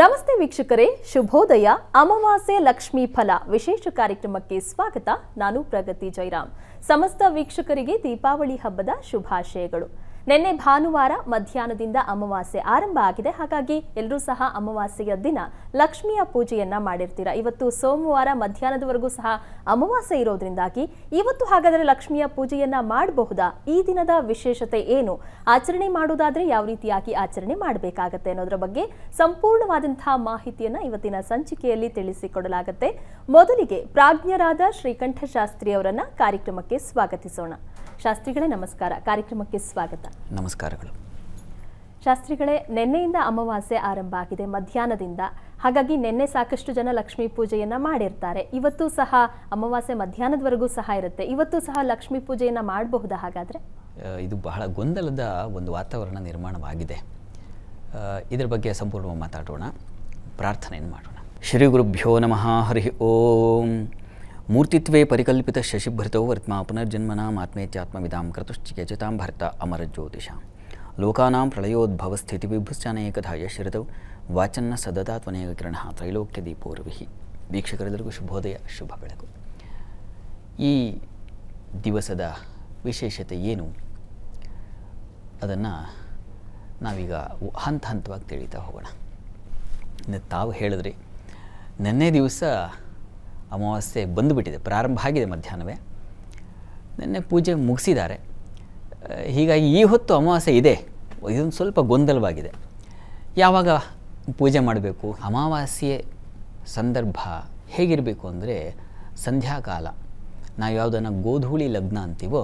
ನಮಸ್ತೆ ವೀಕ್ಷಕರೇ ಶುಭೋದಯ ಅಮಾವಾಸ್ಯೆ ಲಕ್ಷ್ಮೀ ಫಲ ವಿಶೇಷ ಕಾರ್ಯಕ್ರಮಕ್ಕೆ ಸ್ವಾಗತ ನಾನು ಪ್ರಗತಿ ಜೈರಾಮ್ ಸಮಸ್ತ ವೀಕ್ಷಕರಿಗೆ ದೀಪಾವಳಿ ಹಬ್ಬದ ಶುಭಾಶಯಗಳು ನಿನ್ನೆ ಭಾನುವಾರ ಮಧ್ಯಾಹ್ನದಿಂದ ಅಮಾವಾಸ್ಯೆ ಆರಂಭ ಆಗಿದೆ ಹಾಗಾಗಿ ಎಲ್ಲರೂ ಸಹ ಅಮಾವಾಸ್ಯೆಯ ದಿನ ಲಕ್ಷ್ಮಿಯ ಪೂಜೆಯನ್ನ ಮಾಡಿರ್ತೀರಾ ಇವತ್ತು ಸೋಮವಾರ ಮಧ್ಯಾಹ್ನದವರೆಗೂ ಸಹ ಅಮಾವಾಸ್ಯೆ ಇರೋದ್ರಿಂದಾಗಿ ಇವತ್ತು ಹಾಗಾದರೆ ಲಕ್ಷ್ಮಿಯ ಪೂಜೆಯನ್ನ ಮಾಡಬಹುದಾ ಈ ದಿನದ ವಿಶೇಷತೆ ಏನು ಆಚರಣೆ ಮಾಡುವುದಾದ್ರೆ ಯಾವ ರೀತಿಯಾಗಿ ಆಚರಣೆ ಮಾಡಬೇಕಾಗತ್ತೆ ಅನ್ನೋದರ ಬಗ್ಗೆ ಸಂಪೂರ್ಣವಾದಂತಹ ಮಾಹಿತಿಯನ್ನ ಇವತ್ತಿನ ಸಂಚಿಕೆಯಲ್ಲಿ ತಿಳಿಸಿಕೊಡಲಾಗುತ್ತೆ ಮೊದಲಿಗೆ ಪ್ರಾಜ್ಞರಾದ ಶ್ರೀಕಂಠ ಕಾರ್ಯಕ್ರಮಕ್ಕೆ ಸ್ವಾಗತಿಸೋಣ ಶಾಸ್ತ್ರಿಗಳೇ ನಮಸ್ಕಾರ ಕಾರ್ಯಕ್ರಮಕ್ಕೆ ಸ್ವಾಗತ ನಮಸ್ಕಾರಗಳು ಶಾಸ್ತ್ರಿಗಳೇ ನಿನ್ನೆಯಿಂದ ಅಮಾವಾಸ್ಯೆ ಆರಂಭ ಆಗಿದೆ ಮಧ್ಯಾಹ್ನದಿಂದ ಹಾಗಾಗಿ ನಿನ್ನೆ ಸಾಕಷ್ಟು ಜನ ಲಕ್ಷ್ಮೀ ಪೂಜೆಯನ್ನ ಮಾಡಿರ್ತಾರೆ ಇವತ್ತು ಸಹ ಅಮಾವಾಸ್ಯೆ ಮಧ್ಯಾಹ್ನದವರೆಗೂ ಸಹ ಇರುತ್ತೆ ಇವತ್ತು ಸಹ ಲಕ್ಷ್ಮೀ ಪೂಜೆಯನ್ನ ಮಾಡಬಹುದಾ ಹಾಗಾದ್ರೆ ಇದು ಬಹಳ ಗೊಂದಲದ ಒಂದು ವಾತಾವರಣ ನಿರ್ಮಾಣವಾಗಿದೆ ಇದರ ಬಗ್ಗೆ ಸಂಪೂರ್ಣವಾಗಿ ಮಾತಾಡೋಣ ಪ್ರಾರ್ಥನೆಯನ್ನು ಮಾಡೋಣ ಶ್ರೀ ಗುರುಭ್ಯೋ ನಮಃ ಹರಿ ಓಂ ಮೂರ್ತಿತ್ವೇ ಪರಿಕಲ್ಪಿತ ಶಶಿಭೃತೌ ವರ್ತ್ಮ ಪುನರ್ಜನ್ಮನಾಂ ಆತ್ಮೇತ್ಯಾತ್ಮವಿದಾಂ ಕರ್ತುಶ್ಚಿಕೇಚಿತಾಂ ಭರ್ತ ಅಮರಜ್ಯೋತಿಷಾಂ ಲೋಕಾನಾಂ ಪ್ರಳಯೋದ್ಭವಸ್ಥಿತಿವಿಭುಶ್ಚಾನೇಕಥಾ ಯಶರಿತೌ ವಾಚನ್ನ ಸದಾ ಕಿರಣ ತ್ರೈಲೋಕ್ಯ ದೀಪೋರ್ವಿಹಿ ವೀಕ್ಷಕರೆಲ್ಲರಿಗೂ ಶುಭೋದಯ ಶುಭ ಬೆಳಕು ಈ ದಿವಸದ ವಿಶೇಷತೆ ಏನು ಅದನ್ನು ನಾವೀಗ ಹಂತ ಹಂತವಾಗಿ ತಿಳಿತಾ ಹೋಗೋಣ ತಾವು ಹೇಳಿದ್ರಿ ನಿನ್ನೆ ದಿವಸ ಅಮಾವಾಸ್ಯೆ ಬಂದುಬಿಟ್ಟಿದೆ ಪ್ರಾರಂಭ ಆಗಿದೆ ಮಧ್ಯಾಹ್ನವೇ ನಿನ್ನೆ ಪೂಜೆ ಮುಗಿಸಿದ್ದಾರೆ ಹೀಗಾಗಿ ಈ ಹೊತ್ತು ಅಮಾವಾಸ್ಯೆ ಇದೆ ಇದೊಂದು ಸ್ವಲ್ಪ ಗೊಂದಲವಾಗಿದೆ ಯಾವಾಗ ಪೂಜೆ ಮಾಡಬೇಕು ಅಮಾವಾಸ್ಯೆ ಸಂದರ್ಭ ಹೇಗಿರಬೇಕು ಅಂದರೆ ಸಂಧ್ಯಾಕಾಲ ನಾವು ಯಾವುದನ್ನು ಗೋಧೂಳಿ ಲಗ್ನ ಅಂತೀವೋ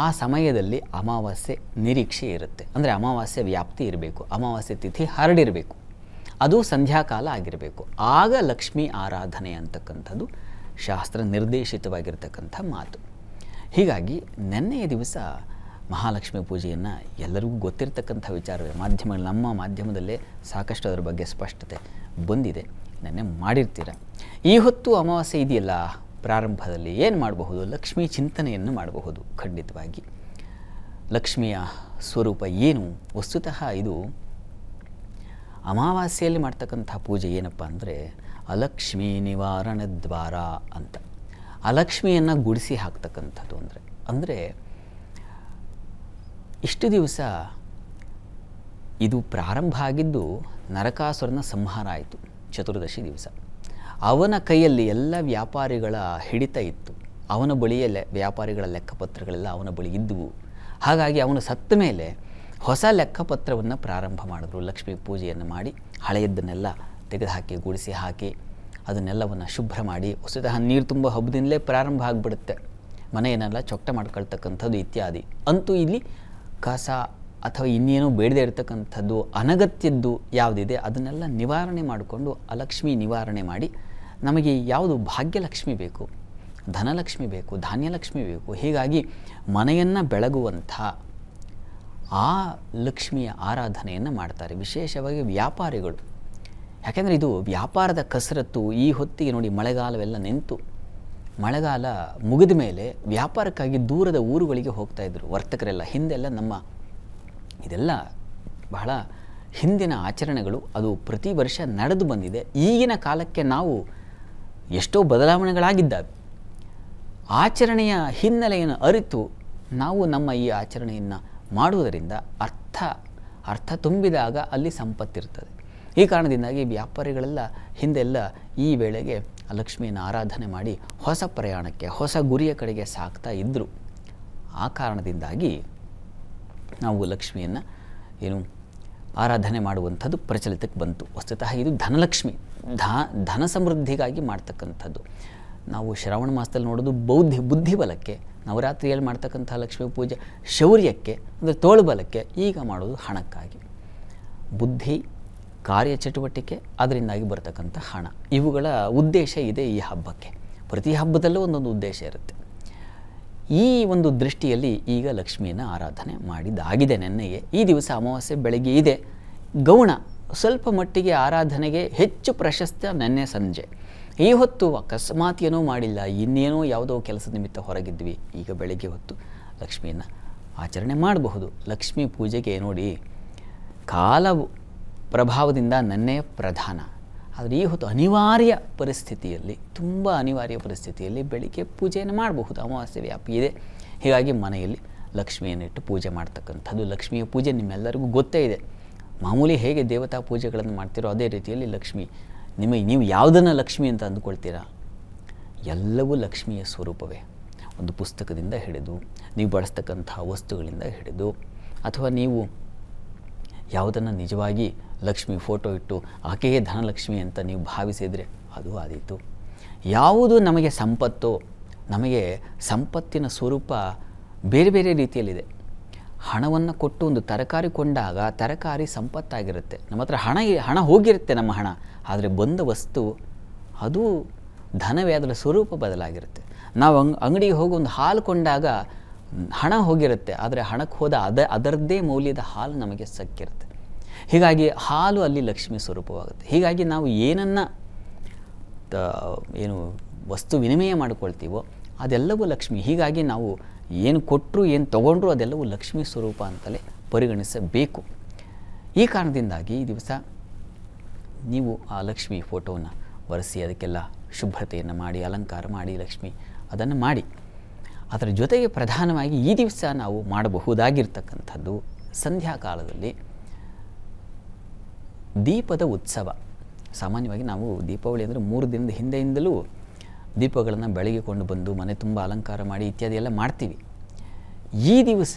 ಆ ಸಮಯದಲ್ಲಿ ಅಮಾವಾಸ್ಯೆ ನಿರೀಕ್ಷೆ ಇರುತ್ತೆ ಅಂದರೆ ಅಮಾವಾಸ್ಯೆ ವ್ಯಾಪ್ತಿ ಇರಬೇಕು ಅಮಾವಾಸ್ಯೆ ತಿಥಿ ಹರಡಿರಬೇಕು ಅದು ಸಂಧ್ಯಾಕಾಲ ಆಗಿರಬೇಕು ಆಗ ಲಕ್ಷ್ಮೀ ಆರಾಧನೆ ಅಂತಕ್ಕಂಥದ್ದು ಶಾಸ್ತ್ರ ನಿರ್ದೇಶಿತವಾಗಿರ್ತಕ್ಕಂಥ ಮಾತು ಹೀಗಾಗಿ ನೆನ್ನೆಯ ದಿವಸ ಮಹಾಲಕ್ಷ್ಮಿ ಪೂಜೆಯನ್ನು ಎಲ್ಲರಿಗೂ ಗೊತ್ತಿರತಕ್ಕಂಥ ವಿಚಾರವೇ ಮಾಧ್ಯಮ ನಮ್ಮ ಮಾಧ್ಯಮದಲ್ಲೇ ಸಾಕಷ್ಟು ಅದರ ಬಗ್ಗೆ ಸ್ಪಷ್ಟತೆ ಬಂದಿದೆ ನೆನ್ನೆ ಮಾಡಿರ್ತೀರ ಈ ಹೊತ್ತು ಅಮಾವಾಸ್ಯೆ ಇದೆಯಲ್ಲ ಪ್ರಾರಂಭದಲ್ಲಿ ಏನು ಮಾಡಬಹುದು ಲಕ್ಷ್ಮೀ ಚಿಂತನೆಯನ್ನು ಮಾಡಬಹುದು ಖಂಡಿತವಾಗಿ ಲಕ್ಷ್ಮಿಯ ಸ್ವರೂಪ ಏನು ವಸ್ತುತಃ ಇದು ಅಮಾವಾಸ್ಯೆಯಲ್ಲಿ ಮಾಡ್ತಕ್ಕಂಥ ಪೂಜೆ ಏನಪ್ಪ ಅಂದರೆ ಅಲಕ್ಷ್ಮಿ ನಿವಾರಣ ದ್ವಾರ ಅಂತ ಅಲಕ್ಷ್ಮಿಯನ್ನು ಗುಡಿಸಿ ಹಾಕ್ತಕ್ಕಂಥದ್ದು ಅಂದರೆ ಅಂದರೆ ಇಷ್ಟು ದಿವಸ ಇದು ಪ್ರಾರಂಭ ಆಗಿದ್ದು ನರಕಾಸುರನ ಸಂಹಾರ ಆಯಿತು ಚತುರ್ದಶಿ ದಿವಸ ಅವನ ಕೈಯಲ್ಲಿ ಎಲ್ಲ ವ್ಯಾಪಾರಿಗಳ ಹಿಡಿತ ಇತ್ತು ಅವನ ಲೆ ವ್ಯಾಪಾರಿಗಳ ಲೆಕ್ಕಪತ್ರಗಳೆಲ್ಲ ಅವನ ಬಳಿ ಇದ್ದವು ಹಾಗಾಗಿ ಅವನು ಸತ್ತ ಮೇಲೆ ಹೊಸ ಲೆಕ್ಕಪತ್ರವನ್ನು ಪ್ರಾರಂಭ ಮಾಡಿದ್ರು ಲಕ್ಷ್ಮೀ ಪೂಜೆಯನ್ನು ಮಾಡಿ ಹಳೆಯದ್ದನ್ನೆಲ್ಲ ತೆಗೆದುಹಾಕಿ ಗುಡಿಸಿ ಹಾಕಿ ಅದನ್ನೆಲ್ಲವನ್ನು ಶುಭ್ರ ಮಾಡಿ ವಸ್ತುತಃ ನೀರು ತುಂಬ ಹಬ್ಬದಿಂದಲೇ ಪ್ರಾರಂಭ ಆಗಿಬಿಡುತ್ತೆ ಮನೆಯನ್ನೆಲ್ಲ ಚೊಕ್ಟ ಮಾಡ್ಕೊಳ್ತಕ್ಕಂಥದ್ದು ಇತ್ಯಾದಿ ಅಂತೂ ಇಲ್ಲಿ ಕಸ ಅಥವಾ ಇನ್ನೇನೋ ಬೇಡದೇ ಇರತಕ್ಕಂಥದ್ದು ಅನಗತ್ಯದ್ದು ಯಾವುದಿದೆ ಅದನ್ನೆಲ್ಲ ನಿವಾರಣೆ ಮಾಡಿಕೊಂಡು ಅಲಕ್ಷ್ಮಿ ನಿವಾರಣೆ ಮಾಡಿ ನಮಗೆ ಯಾವುದು ಭಾಗ್ಯಲಕ್ಷ್ಮಿ ಬೇಕು ಧನಲಕ್ಷ್ಮಿ ಬೇಕು ಧಾನ್ಯಲಕ್ಷ್ಮಿ ಬೇಕು ಹೀಗಾಗಿ ಮನೆಯನ್ನು ಬೆಳಗುವಂಥ ಆ ಲಕ್ಷ್ಮಿಯ ಆರಾಧನೆಯನ್ನು ಮಾಡ್ತಾರೆ ವಿಶೇಷವಾಗಿ ವ್ಯಾಪಾರಿಗಳು ಯಾಕೆಂದರೆ ಇದು ವ್ಯಾಪಾರದ ಕಸರತ್ತು ಈ ಹೊತ್ತಿಗೆ ನೋಡಿ ಮಳೆಗಾಲವೆಲ್ಲ ನಿಂತು ಮಳೆಗಾಲ ಮುಗಿದ ಮೇಲೆ ವ್ಯಾಪಾರಕ್ಕಾಗಿ ದೂರದ ಊರುಗಳಿಗೆ ಹೋಗ್ತಾ ಹೋಗ್ತಾಯಿದ್ರು ವರ್ತಕರೆಲ್ಲ ಹಿಂದೆಲ್ಲ ನಮ್ಮ ಇದೆಲ್ಲ ಬಹಳ ಹಿಂದಿನ ಆಚರಣೆಗಳು ಅದು ಪ್ರತಿ ವರ್ಷ ನಡೆದು ಬಂದಿದೆ ಈಗಿನ ಕಾಲಕ್ಕೆ ನಾವು ಎಷ್ಟೋ ಬದಲಾವಣೆಗಳಾಗಿದ್ದಾವೆ ಆಚರಣೆಯ ಹಿನ್ನೆಲೆಯನ್ನು ಅರಿತು ನಾವು ನಮ್ಮ ಈ ಆಚರಣೆಯನ್ನು ಮಾಡುವುದರಿಂದ ಅರ್ಥ ಅರ್ಥ ತುಂಬಿದಾಗ ಅಲ್ಲಿ ಸಂಪತ್ತಿರ್ತದೆ ಈ ಕಾರಣದಿಂದಾಗಿ ವ್ಯಾಪಾರಿಗಳೆಲ್ಲ ಹಿಂದೆಲ್ಲ ಈ ವೇಳೆಗೆ ಲಕ್ಷ್ಮಿಯನ್ನು ಆರಾಧನೆ ಮಾಡಿ ಹೊಸ ಪ್ರಯಾಣಕ್ಕೆ ಹೊಸ ಗುರಿಯ ಕಡೆಗೆ ಸಾಕ್ತಾ ಇದ್ದರು ಆ ಕಾರಣದಿಂದಾಗಿ ನಾವು ಲಕ್ಷ್ಮಿಯನ್ನು ಏನು ಆರಾಧನೆ ಮಾಡುವಂಥದ್ದು ಪ್ರಚಲಿತಕ್ಕೆ ಬಂತು ವಸ್ತುತಃ ಇದು ಧನಲಕ್ಷ್ಮಿ ಧ ಧನ ಸಮೃದ್ಧಿಗಾಗಿ ಮಾಡ್ತಕ್ಕಂಥದ್ದು ನಾವು ಶ್ರಾವಣ ಮಾಸದಲ್ಲಿ ನೋಡೋದು ಬೌದ್ಧಿ ಬುದ್ಧಿಬಲಕ್ಕೆ ನವರಾತ್ರಿಯಲ್ಲಿ ಮಾಡ್ತಕ್ಕಂಥ ಲಕ್ಷ್ಮೀ ಪೂಜೆ ಶೌರ್ಯಕ್ಕೆ ಅಂದರೆ ತೋಳುಬಲಕ್ಕೆ ಈಗ ಮಾಡೋದು ಹಣಕ್ಕಾಗಿ ಬುದ್ಧಿ ಕಾರ್ಯಚಟುವಟಿಕೆ ಅದರಿಂದಾಗಿ ಬರತಕ್ಕಂಥ ಹಣ ಇವುಗಳ ಉದ್ದೇಶ ಇದೆ ಈ ಹಬ್ಬಕ್ಕೆ ಪ್ರತಿ ಹಬ್ಬದಲ್ಲೂ ಒಂದೊಂದು ಉದ್ದೇಶ ಇರುತ್ತೆ ಈ ಒಂದು ದೃಷ್ಟಿಯಲ್ಲಿ ಈಗ ಲಕ್ಷ್ಮಿಯನ್ನು ಆರಾಧನೆ ಮಾಡಿದ್ದಾಗಿದೆ ನೆನ್ನೆಗೆ ಈ ದಿವಸ ಅಮಾವಾಸ್ಯೆ ಬೆಳಗ್ಗೆ ಇದೆ ಗೌಣ ಸ್ವಲ್ಪ ಮಟ್ಟಿಗೆ ಆರಾಧನೆಗೆ ಹೆಚ್ಚು ಪ್ರಶಸ್ತ ನೆನ್ನೆ ಸಂಜೆ ಈ ಹೊತ್ತು ಅಕಸ್ಮಾತ್ ಏನೂ ಮಾಡಿಲ್ಲ ಇನ್ನೇನೋ ಯಾವುದೋ ಕೆಲಸ ನಿಮಿತ್ತ ಹೊರಗಿದ್ವಿ ಈಗ ಬೆಳಗ್ಗೆ ಹೊತ್ತು ಲಕ್ಷ್ಮಿಯನ್ನು ಆಚರಣೆ ಮಾಡಬಹುದು ಲಕ್ಷ್ಮೀ ಪೂಜೆಗೆ ನೋಡಿ ಕಾಲವು ಪ್ರಭಾವದಿಂದ ನನ್ನೇ ಪ್ರಧಾನ ಆದರೆ ಈ ಹೊತ್ತು ಅನಿವಾರ್ಯ ಪರಿಸ್ಥಿತಿಯಲ್ಲಿ ತುಂಬ ಅನಿವಾರ್ಯ ಪರಿಸ್ಥಿತಿಯಲ್ಲಿ ಬೆಳಿಗ್ಗೆ ಪೂಜೆಯನ್ನು ಮಾಡಬಹುದು ಅಮಾವಾಸ್ಯೆ ವ್ಯಾಪಿ ಇದೆ ಹೀಗಾಗಿ ಮನೆಯಲ್ಲಿ ಲಕ್ಷ್ಮಿಯನ್ನು ಇಟ್ಟು ಪೂಜೆ ಮಾಡ್ತಕ್ಕಂಥದ್ದು ಲಕ್ಷ್ಮಿಯ ಪೂಜೆ ನಿಮ್ಮೆಲ್ಲರಿಗೂ ಗೊತ್ತೇ ಇದೆ ಮಾಮೂಲಿ ಹೇಗೆ ದೇವತಾ ಪೂಜೆಗಳನ್ನು ಮಾಡ್ತೀರೋ ಅದೇ ರೀತಿಯಲ್ಲಿ ಲಕ್ಷ್ಮಿ ನಿಮಗೆ ನೀವು ಯಾವುದನ್ನು ಲಕ್ಷ್ಮಿ ಅಂತ ಅಂದುಕೊಳ್ತೀರಾ ಎಲ್ಲವೂ ಲಕ್ಷ್ಮಿಯ ಸ್ವರೂಪವೇ ಒಂದು ಪುಸ್ತಕದಿಂದ ಹಿಡಿದು ನೀವು ಬಳಸ್ತಕ್ಕಂಥ ವಸ್ತುಗಳಿಂದ ಹಿಡಿದು ಅಥವಾ ನೀವು ಯಾವುದನ್ನು ನಿಜವಾಗಿ ಲಕ್ಷ್ಮಿ ಫೋಟೋ ಇಟ್ಟು ಆಕೆಯೇ ಧನಲಕ್ಷ್ಮಿ ಅಂತ ನೀವು ಭಾವಿಸಿದರೆ ಅದು ಆದೀತು ಯಾವುದು ನಮಗೆ ಸಂಪತ್ತು ನಮಗೆ ಸಂಪತ್ತಿನ ಸ್ವರೂಪ ಬೇರೆ ಬೇರೆ ರೀತಿಯಲ್ಲಿದೆ ಹಣವನ್ನು ಕೊಟ್ಟು ಒಂದು ತರಕಾರಿ ಕೊಂಡಾಗ ತರಕಾರಿ ಸಂಪತ್ತಾಗಿರುತ್ತೆ ನಮ್ಮ ಹತ್ರ ಹಣ ಹಣ ಹೋಗಿರುತ್ತೆ ನಮ್ಮ ಹಣ ಆದರೆ ಬಂದ ವಸ್ತು ಅದು ಧನವೇ ಅದರ ಸ್ವರೂಪ ಬದಲಾಗಿರುತ್ತೆ ನಾವು ಅಂಗ್ ಅಂಗಡಿಗೆ ಹೋಗಿ ಒಂದು ಹಾಲು ಕೊಂಡಾಗ ಹಣ ಹೋಗಿರುತ್ತೆ ಆದರೆ ಹಣಕ್ಕೆ ಹೋದ ಅದ ಅದರದ್ದೇ ಮೌಲ್ಯದ ಹಾಲು ನಮಗೆ ಸಕ್ಕಿರುತ್ತೆ ಹೀಗಾಗಿ ಹಾಲು ಅಲ್ಲಿ ಲಕ್ಷ್ಮಿ ಸ್ವರೂಪವಾಗುತ್ತೆ ಹೀಗಾಗಿ ನಾವು ಏನನ್ನು ಏನು ವಸ್ತು ವಿನಿಮಯ ಮಾಡಿಕೊಳ್ತೀವೋ ಅದೆಲ್ಲವೂ ಲಕ್ಷ್ಮಿ ಹೀಗಾಗಿ ನಾವು ಏನು ಕೊಟ್ಟರು ಏನು ತೊಗೊಂಡ್ರು ಅದೆಲ್ಲವೂ ಲಕ್ಷ್ಮಿ ಸ್ವರೂಪ ಅಂತಲೇ ಪರಿಗಣಿಸಬೇಕು ಈ ಕಾರಣದಿಂದಾಗಿ ಈ ದಿವಸ ನೀವು ಆ ಲಕ್ಷ್ಮಿ ಫೋಟೋವನ್ನು ಒರೆಸಿ ಅದಕ್ಕೆಲ್ಲ ಶುಭ್ರತೆಯನ್ನು ಮಾಡಿ ಅಲಂಕಾರ ಮಾಡಿ ಲಕ್ಷ್ಮಿ ಅದನ್ನು ಮಾಡಿ ಅದರ ಜೊತೆಗೆ ಪ್ರಧಾನವಾಗಿ ಈ ದಿವಸ ನಾವು ಮಾಡಬಹುದಾಗಿರ್ತಕ್ಕಂಥದ್ದು ಸಂಧ್ಯಾಕಾಲದಲ್ಲಿ ದೀಪದ ಉತ್ಸವ ಸಾಮಾನ್ಯವಾಗಿ ನಾವು ದೀಪಾವಳಿ ಅಂದರೆ ಮೂರು ದಿನದ ಹಿಂದೆಯಿಂದಲೂ ದೀಪಗಳನ್ನು ಬೆಳಗಿಕೊಂಡು ಬಂದು ಮನೆ ತುಂಬ ಅಲಂಕಾರ ಮಾಡಿ ಇತ್ಯಾದಿ ಎಲ್ಲ ಮಾಡ್ತೀವಿ ಈ ದಿವಸ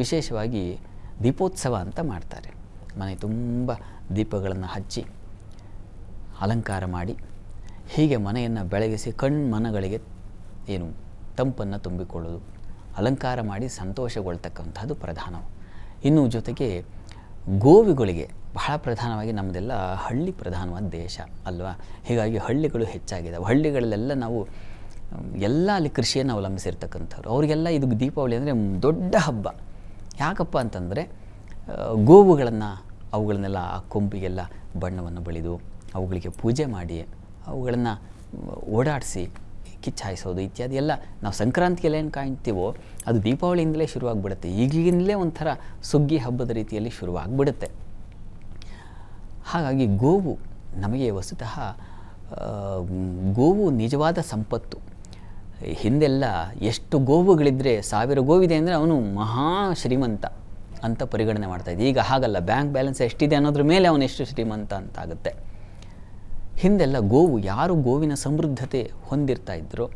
ವಿಶೇಷವಾಗಿ ದೀಪೋತ್ಸವ ಅಂತ ಮಾಡ್ತಾರೆ ಮನೆ ತುಂಬ ದೀಪಗಳನ್ನು ಹಚ್ಚಿ ಅಲಂಕಾರ ಮಾಡಿ ಹೀಗೆ ಮನೆಯನ್ನು ಬೆಳಗಿಸಿ ಕಣ್ಮನಗಳಿಗೆ ಏನು ತಂಪನ್ನು ತುಂಬಿಕೊಳ್ಳೋದು ಅಲಂಕಾರ ಮಾಡಿ ಸಂತೋಷಗೊಳ್ತಕ್ಕಂಥದ್ದು ಪ್ರಧಾನವು ಇನ್ನು ಜೊತೆಗೆ ಗೋವಿಗಳಿಗೆ ಬಹಳ ಪ್ರಧಾನವಾಗಿ ನಮ್ಮದೆಲ್ಲ ಹಳ್ಳಿ ಪ್ರಧಾನವಾದ ದೇಶ ಅಲ್ವಾ ಹೀಗಾಗಿ ಹಳ್ಳಿಗಳು ಹೆಚ್ಚಾಗಿದೆ ಹಳ್ಳಿಗಳಲ್ಲೆಲ್ಲ ನಾವು ಎಲ್ಲ ಅಲ್ಲಿ ಕೃಷಿಯನ್ನು ಅವಲಂಬಿಸಿರ್ತಕ್ಕಂಥವ್ರು ಅವರಿಗೆಲ್ಲ ಇದು ದೀಪಾವಳಿ ಅಂದರೆ ದೊಡ್ಡ ಹಬ್ಬ ಯಾಕಪ್ಪ ಅಂತಂದರೆ ಗೋವುಗಳನ್ನು ಅವುಗಳನ್ನೆಲ್ಲ ಆ ಕೊಂಬಿಗೆಲ್ಲ ಬಣ್ಣವನ್ನು ಬಳಿದು ಅವುಗಳಿಗೆ ಪೂಜೆ ಮಾಡಿ ಅವುಗಳನ್ನು ಓಡಾಡಿಸಿ ಕಿಚ್ಚಾಯಿಸೋದು ಇತ್ಯಾದಿ ಎಲ್ಲ ನಾವು ಸಂಕ್ರಾಂತಿಯಲ್ಲಿ ಏನು ಕಾಣ್ತೀವೋ ಅದು ದೀಪಾವಳಿಯಿಂದಲೇ ಶುರುವಾಗಿಬಿಡುತ್ತೆ ಈಗಿಂದಲೇ ಒಂಥರ ಸುಗ್ಗಿ ಹಬ್ಬದ ರೀತಿಯಲ್ಲಿ ಶುರುವಾಗ್ಬಿಡುತ್ತೆ ಹಾಗಾಗಿ ಗೋವು ನಮಗೆ ವಸ್ತುತಃ ಗೋವು ನಿಜವಾದ ಸಂಪತ್ತು ಹಿಂದೆಲ್ಲ ಎಷ್ಟು ಗೋವುಗಳಿದ್ದರೆ ಸಾವಿರ ಗೋವಿದೆ ಅಂದರೆ ಅವನು ಮಹಾ ಶ್ರೀಮಂತ ಅಂತ ಪರಿಗಣನೆ ಮಾಡ್ತಾಯಿದ್ದೆ ಈಗ ಹಾಗಲ್ಲ ಬ್ಯಾಂಕ್ ಬ್ಯಾಲೆನ್ಸ್ ಎಷ್ಟಿದೆ ಅನ್ನೋದ್ರ ಮೇಲೆ ಅವನು ಎಷ್ಟು ಶ್ರೀಮಂತ ಅಂತಾಗುತ್ತೆ ಹಿಂದೆಲ್ಲ ಗೋವು ಯಾರು ಗೋವಿನ ಸಮೃದ್ಧತೆ ಹೊಂದಿರ್ತಾ ಇದ್ದರೋ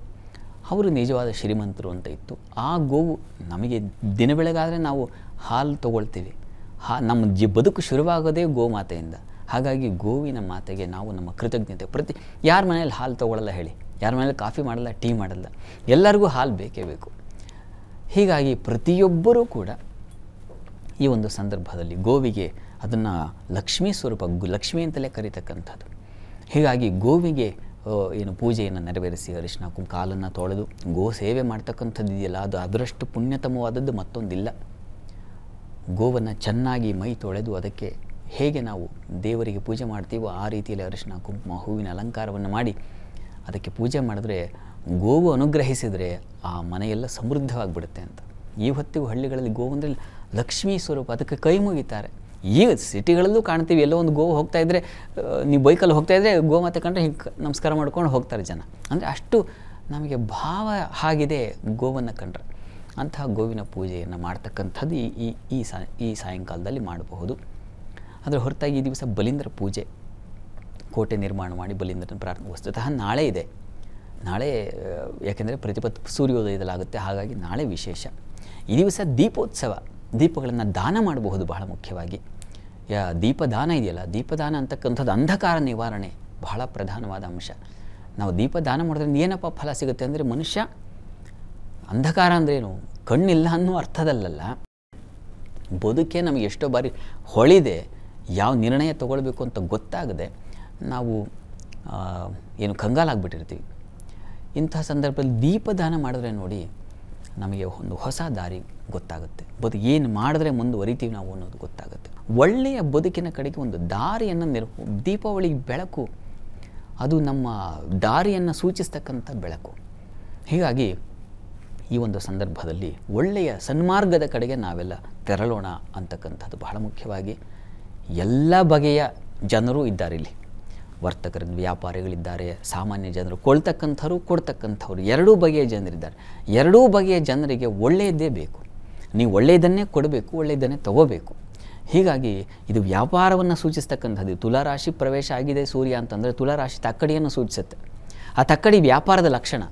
ಅವರು ನಿಜವಾದ ಶ್ರೀಮಂತರು ಅಂತ ಇತ್ತು ಆ ಗೋವು ನಮಗೆ ದಿನ ಬೆಳಗಾದರೆ ನಾವು ಹಾಲು ತೊಗೊಳ್ತೀವಿ ಹಾ ನಮ್ಮ ಜಿ ಬದುಕು ಶುರುವಾಗೋದೇ ಗೋಮಾತೆಯಿಂದ ಹಾಗಾಗಿ ಗೋವಿನ ಮಾತೆಗೆ ನಾವು ನಮ್ಮ ಕೃತಜ್ಞತೆ ಪ್ರತಿ ಯಾರ ಮನೇಲಿ ಹಾಲು ತೊಗೊಳ್ಳಲ್ಲ ಹೇಳಿ ಯಾರ ಮನೇಲಿ ಕಾಫಿ ಮಾಡಲ್ಲ ಟೀ ಮಾಡಲ್ಲ ಎಲ್ಲರಿಗೂ ಹಾಲು ಬೇಕೇ ಬೇಕು ಹೀಗಾಗಿ ಪ್ರತಿಯೊಬ್ಬರೂ ಕೂಡ ಈ ಒಂದು ಸಂದರ್ಭದಲ್ಲಿ ಗೋವಿಗೆ ಅದನ್ನು ಲಕ್ಷ್ಮೀ ಸ್ವರೂಪ ಲಕ್ಷ್ಮಿ ಅಂತಲೇ ಕರೀತಕ್ಕಂಥದ್ದು ಹೀಗಾಗಿ ಗೋವಿಗೆ ಏನು ಪೂಜೆಯನ್ನು ನೆರವೇರಿಸಿ ಅರಿಶಿನ ಕಾಲನ್ನು ತೊಳೆದು ಗೋ ಸೇವೆ ಮಾಡ್ತಕ್ಕಂಥದ್ದು ಇದೆಯಲ್ಲ ಅದು ಅದರಷ್ಟು ಪುಣ್ಯತಮವಾದದ್ದು ಮತ್ತೊಂದಿಲ್ಲ ಗೋವನ್ನು ಚೆನ್ನಾಗಿ ಮೈ ತೊಳೆದು ಅದಕ್ಕೆ ಹೇಗೆ ನಾವು ದೇವರಿಗೆ ಪೂಜೆ ಮಾಡ್ತೀವೋ ಆ ರೀತಿಯಲ್ಲಿ ಅರಿಶಿನ ಕುಂಕುಮ ಹೂವಿನ ಅಲಂಕಾರವನ್ನು ಮಾಡಿ ಅದಕ್ಕೆ ಪೂಜೆ ಮಾಡಿದ್ರೆ ಗೋವು ಅನುಗ್ರಹಿಸಿದರೆ ಆ ಮನೆಯೆಲ್ಲ ಸಮೃದ್ಧವಾಗಿಬಿಡುತ್ತೆ ಅಂತ ಈ ಹೊತ್ತಿಗೂ ಹಳ್ಳಿಗಳಲ್ಲಿ ಗೋವು ಅಂದರೆ ಲಕ್ಷ್ಮೀ ಸ್ವರೂಪ ಅದಕ್ಕೆ ಕೈ ಮುಗಿತಾರೆ ಈಗ ಸಿಟಿಗಳಲ್ಲೂ ಕಾಣ್ತೀವಿ ಎಲ್ಲೋ ಒಂದು ಗೋವು ಹೋಗ್ತಾ ಇದ್ದರೆ ನೀವು ಬೈಕಲ್ಲಿ ಹೋಗ್ತಾ ಇದ್ದರೆ ಗೋ ಮಾತೆ ಕಂಡ್ರೆ ಹಿಂಗೆ ನಮಸ್ಕಾರ ಮಾಡ್ಕೊಂಡು ಹೋಗ್ತಾರೆ ಜನ ಅಂದರೆ ಅಷ್ಟು ನಮಗೆ ಭಾವ ಆಗಿದೆ ಗೋವನ್ನು ಕಂಡ್ರೆ ಅಂತಹ ಗೋವಿನ ಪೂಜೆಯನ್ನು ಮಾಡ್ತಕ್ಕಂಥದ್ದು ಈ ಈ ಸಾ ಈ ಸಾಯಂಕಾಲದಲ್ಲಿ ಮಾಡಬಹುದು ಅದರ ಹೊರತಾಗಿ ಈ ದಿವಸ ಬಲಿಂದ್ರ ಪೂಜೆ ಕೋಟೆ ನಿರ್ಮಾಣ ಮಾಡಿ ಬಲಿಂದ್ರನ ಪ್ರಾರ್ಥನೆ ವಸ್ತುತಃ ನಾಳೆ ಇದೆ ನಾಳೆ ಯಾಕೆಂದರೆ ಪ್ರತಿಪತ್ ಸೂರ್ಯೋದಯದಲ್ಲಾಗುತ್ತೆ ಹಾಗಾಗಿ ನಾಳೆ ವಿಶೇಷ ಈ ದಿವಸ ದೀಪೋತ್ಸವ ದೀಪಗಳನ್ನು ದಾನ ಮಾಡಬಹುದು ಬಹಳ ಮುಖ್ಯವಾಗಿ ಯಾ ದೀಪದಾನ ಇದೆಯಲ್ಲ ದೀಪದಾನ ಅಂತಕ್ಕಂಥದ್ದು ಅಂಧಕಾರ ನಿವಾರಣೆ ಬಹಳ ಪ್ರಧಾನವಾದ ಅಂಶ ನಾವು ದೀಪದಾನ ಮಾಡಿದ್ರೆ ಏನಪ್ಪ ಫಲ ಸಿಗುತ್ತೆ ಅಂದರೆ ಮನುಷ್ಯ ಅಂಧಕಾರ ಅಂದ್ರೇನು ಕಣ್ಣಿಲ್ಲ ಅನ್ನೋ ಅರ್ಥದಲ್ಲಲ್ಲ ಬದುಕೆ ನಮಗೆ ಎಷ್ಟೋ ಬಾರಿ ಹೊಳಿದೆ ಯಾವ ನಿರ್ಣಯ ತಗೊಳ್ಬೇಕು ಅಂತ ಗೊತ್ತಾಗದೆ ನಾವು ಏನು ಕಂಗಾಲಾಗ್ಬಿಟ್ಟಿರ್ತೀವಿ ಇಂಥ ಸಂದರ್ಭದಲ್ಲಿ ದೀಪದಾನ ಮಾಡಿದ್ರೆ ನೋಡಿ ನಮಗೆ ಒಂದು ಹೊಸ ದಾರಿ ಗೊತ್ತಾಗುತ್ತೆ ಬದು ಏನು ಮಾಡಿದ್ರೆ ಮುಂದುವರಿತೀವಿ ನಾವು ಅನ್ನೋದು ಗೊತ್ತಾಗುತ್ತೆ ಒಳ್ಳೆಯ ಬದುಕಿನ ಕಡೆಗೆ ಒಂದು ದಾರಿಯನ್ನು ನಿರ್ ದೀಪಾವಳಿ ಬೆಳಕು ಅದು ನಮ್ಮ ದಾರಿಯನ್ನು ಸೂಚಿಸ್ತಕ್ಕಂಥ ಬೆಳಕು ಹೀಗಾಗಿ ಈ ಒಂದು ಸಂದರ್ಭದಲ್ಲಿ ಒಳ್ಳೆಯ ಸನ್ಮಾರ್ಗದ ಕಡೆಗೆ ನಾವೆಲ್ಲ ತೆರಳೋಣ ಅಂತಕ್ಕಂಥದ್ದು ಬಹಳ ಮುಖ್ಯವಾಗಿ ಎಲ್ಲ ಬಗೆಯ ಜನರು ಇದ್ದಾರೆ ಇಲ್ಲಿ ವರ್ತಕರ ವ್ಯಾಪಾರಿಗಳಿದ್ದಾರೆ ಸಾಮಾನ್ಯ ಜನರು ಕೊಳ್ತಕ್ಕಂಥವ್ರು ಕೊಡ್ತಕ್ಕಂಥವ್ರು ಎರಡೂ ಬಗೆಯ ಜನರಿದ್ದಾರೆ ಎರಡೂ ಬಗೆಯ ಜನರಿಗೆ ಒಳ್ಳೆಯದೇ ಬೇಕು ನೀವು ಒಳ್ಳೆಯದನ್ನೇ ಕೊಡಬೇಕು ಒಳ್ಳೆಯದನ್ನೇ ತಗೋಬೇಕು ಹೀಗಾಗಿ ಇದು ವ್ಯಾಪಾರವನ್ನು ಸೂಚಿಸ್ತಕ್ಕಂಥದ್ದು ತುಲಾರಾಶಿ ಪ್ರವೇಶ ಆಗಿದೆ ಸೂರ್ಯ ಅಂತಂದರೆ ತುಲಾರಾಶಿ ತಕ್ಕಡಿಯನ್ನು ಸೂಚಿಸುತ್ತೆ ಆ ತಕ್ಕಡಿ ವ್ಯಾಪಾರದ ಲಕ್ಷಣ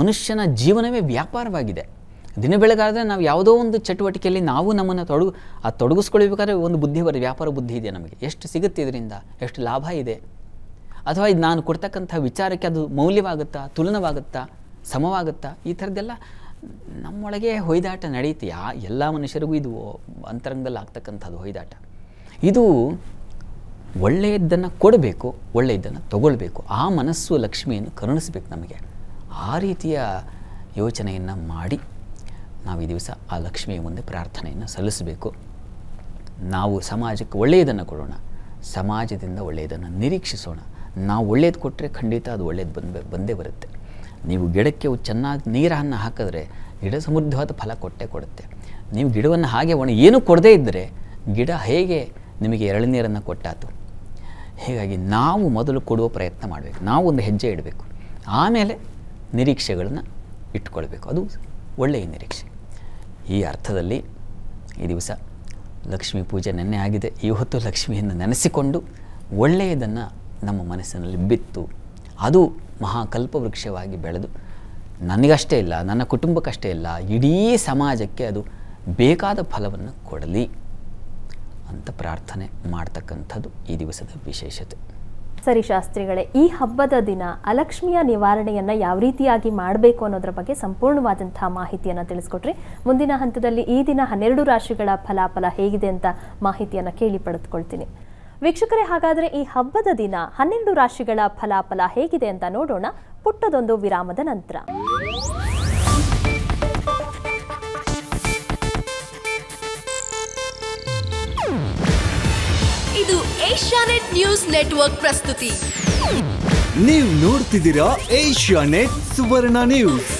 ಮನುಷ್ಯನ ಜೀವನವೇ ವ್ಯಾಪಾರವಾಗಿದೆ ದಿನ ಬೆಳಗಾದರೆ ನಾವು ಯಾವುದೋ ಒಂದು ಚಟುವಟಿಕೆಯಲ್ಲಿ ನಾವು ನಮ್ಮನ್ನು ತೊಡಗು ಆ ತೊಡಗಿಸ್ಕೊಳ್ಬೇಕಾದ್ರೆ ಒಂದು ಬುದ್ಧಿ ಬರೋದು ವ್ಯಾಪಾರ ಬುದ್ಧಿ ಇದೆ ನಮಗೆ ಎಷ್ಟು ಸಿಗುತ್ತೆ ಇದರಿಂದ ಎಷ್ಟು ಲಾಭ ಇದೆ ಅಥವಾ ಇದು ನಾನು ಕೊಡ್ತಕ್ಕಂಥ ವಿಚಾರಕ್ಕೆ ಅದು ಮೌಲ್ಯವಾಗುತ್ತಾ ತುಲನವಾಗುತ್ತಾ ಸಮವಾಗುತ್ತಾ ಈ ಥರದ್ದೆಲ್ಲ ನಮ್ಮೊಳಗೆ ಹೊಯ್ದಾಟ ನಡೆಯುತ್ತೆ ಯಾ ಎಲ್ಲ ಮನುಷ್ಯರಿಗೂ ಇದು ಅಂತರಂಗದಲ್ಲಿ ಆಗ್ತಕ್ಕಂಥದ್ದು ಹೊಯ್ದಾಟ ಇದು ಒಳ್ಳೆಯದನ್ನು ಕೊಡಬೇಕು ಒಳ್ಳೆಯದ್ದನ್ನು ತಗೊಳ್ಬೇಕು ಆ ಮನಸ್ಸು ಲಕ್ಷ್ಮಿಯನ್ನು ಕರುಣಿಸಬೇಕು ನಮಗೆ ಆ ರೀತಿಯ ಯೋಚನೆಯನ್ನು ಮಾಡಿ ನಾವು ಈ ದಿವಸ ಆ ಲಕ್ಷ್ಮಿಯ ಮುಂದೆ ಪ್ರಾರ್ಥನೆಯನ್ನು ಸಲ್ಲಿಸಬೇಕು ನಾವು ಸಮಾಜಕ್ಕೆ ಒಳ್ಳೆಯದನ್ನು ಕೊಡೋಣ ಸಮಾಜದಿಂದ ಒಳ್ಳೆಯದನ್ನು ನಿರೀಕ್ಷಿಸೋಣ ನಾವು ಒಳ್ಳೇದು ಕೊಟ್ಟರೆ ಖಂಡಿತ ಅದು ಒಳ್ಳೇದು ಬಂದೇ ಬಂದೇ ಬರುತ್ತೆ ನೀವು ಗಿಡಕ್ಕೆ ಚೆನ್ನಾಗಿ ನೀರನ್ನು ಹಾಕಿದ್ರೆ ಗಿಡ ಸಮೃದ್ಧವಾದ ಫಲ ಕೊಟ್ಟೇ ಕೊಡುತ್ತೆ ನೀವು ಗಿಡವನ್ನು ಹಾಗೆ ಒಣ ಏನು ಕೊಡದೇ ಇದ್ದರೆ ಗಿಡ ಹೇಗೆ ನಿಮಗೆ ನೀರನ್ನು ಕೊಟ್ಟಾತು ಹೀಗಾಗಿ ನಾವು ಮೊದಲು ಕೊಡುವ ಪ್ರಯತ್ನ ಮಾಡಬೇಕು ನಾವು ಒಂದು ಹೆಜ್ಜೆ ಇಡಬೇಕು ಆಮೇಲೆ ನಿರೀಕ್ಷೆಗಳನ್ನು ಇಟ್ಕೊಳ್ಬೇಕು ಅದು ಒಳ್ಳೆಯ ನಿರೀಕ್ಷೆ ಈ ಅರ್ಥದಲ್ಲಿ ಈ ದಿವಸ ಲಕ್ಷ್ಮೀ ಪೂಜೆ ನೆನ್ನೆ ಆಗಿದೆ ಇವತ್ತು ಲಕ್ಷ್ಮಿಯನ್ನು ನೆನೆಸಿಕೊಂಡು ಒಳ್ಳೆಯದನ್ನು ನಮ್ಮ ಮನಸ್ಸಿನಲ್ಲಿ ಬಿತ್ತು ಅದು ಮಹಾಕಲ್ಪವೃಕ್ಷವಾಗಿ ಬೆಳೆದು ನನಗಷ್ಟೇ ಇಲ್ಲ ನನ್ನ ಕುಟುಂಬಕ್ಕಷ್ಟೇ ಇಲ್ಲ ಇಡೀ ಸಮಾಜಕ್ಕೆ ಅದು ಬೇಕಾದ ಫಲವನ್ನು ಕೊಡಲಿ ಅಂತ ಪ್ರಾರ್ಥನೆ ಮಾಡ್ತಕ್ಕಂಥದ್ದು ಈ ದಿವಸದ ವಿಶೇಷತೆ ಸರಿ ಶಾಸ್ತ್ರಿಗಳೇ ಈ ಹಬ್ಬದ ದಿನ ಅಲಕ್ಷ್ಮಿಯ ನಿವಾರಣೆಯನ್ನು ಯಾವ ರೀತಿಯಾಗಿ ಮಾಡಬೇಕು ಅನ್ನೋದ್ರ ಬಗ್ಗೆ ಸಂಪೂರ್ಣವಾದಂತಹ ಮಾಹಿತಿಯನ್ನು ತಿಳಿಸ್ಕೊಟ್ರಿ ಮುಂದಿನ ಹಂತದಲ್ಲಿ ಈ ದಿನ ಹನ್ನೆರಡು ರಾಶಿಗಳ ಫಲಾಫಲ ಹೇಗಿದೆ ಅಂತ ಮಾಹಿತಿಯನ್ನು ಕೇಳಿ ಪಡೆದುಕೊಳ್ತೀನಿ ವೀಕ್ಷಕರೇ ಹಾಗಾದರೆ ಈ ಹಬ್ಬದ ದಿನ ಹನ್ನೆರಡು ರಾಶಿಗಳ ಫಲಾಫಲ ಹೇಗಿದೆ ಅಂತ ನೋಡೋಣ ಪುಟ್ಟದೊಂದು ವಿರಾಮದ ನಂತರ ಇದು ಏಷ್ಯಾನೆಟ್ ನ್ಯೂಸ್ ನೆಟ್ವರ್ಕ್ ಪ್ರಸ್ತುತಿ ನೀವು ನೋಡ್ತಿದ್ದೀರಾ ಏಷ್ಯಾನೆಟ್ ಸುವರ್ಣ ನ್ಯೂಸ್